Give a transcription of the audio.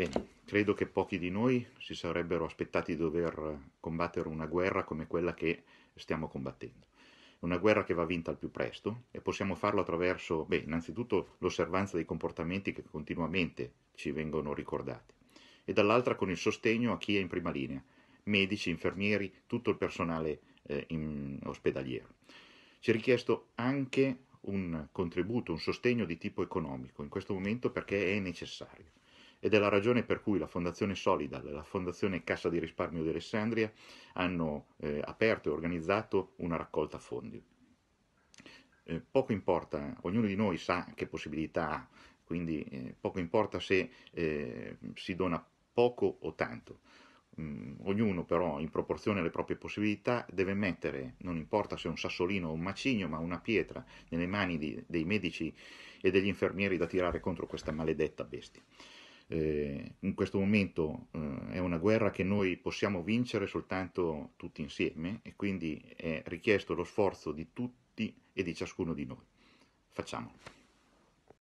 Bene, credo che pochi di noi si sarebbero aspettati di dover combattere una guerra come quella che stiamo combattendo. una guerra che va vinta al più presto e possiamo farlo attraverso, beh, innanzitutto l'osservanza dei comportamenti che continuamente ci vengono ricordati e dall'altra con il sostegno a chi è in prima linea, medici, infermieri, tutto il personale eh, ospedaliero. Ci è richiesto anche un contributo, un sostegno di tipo economico in questo momento perché è necessario ed è la ragione per cui la Fondazione Solidal e la Fondazione Cassa di Risparmio di Alessandria hanno eh, aperto e organizzato una raccolta fondi. Eh, poco importa, ognuno di noi sa che possibilità ha, quindi eh, poco importa se eh, si dona poco o tanto. Mm, ognuno però in proporzione alle proprie possibilità deve mettere, non importa se un sassolino o un macigno, ma una pietra nelle mani di, dei medici e degli infermieri da tirare contro questa maledetta bestia eh, in questo momento eh, è una guerra che noi possiamo vincere soltanto tutti insieme e quindi è richiesto lo sforzo di tutti e di ciascuno di noi. Facciamolo.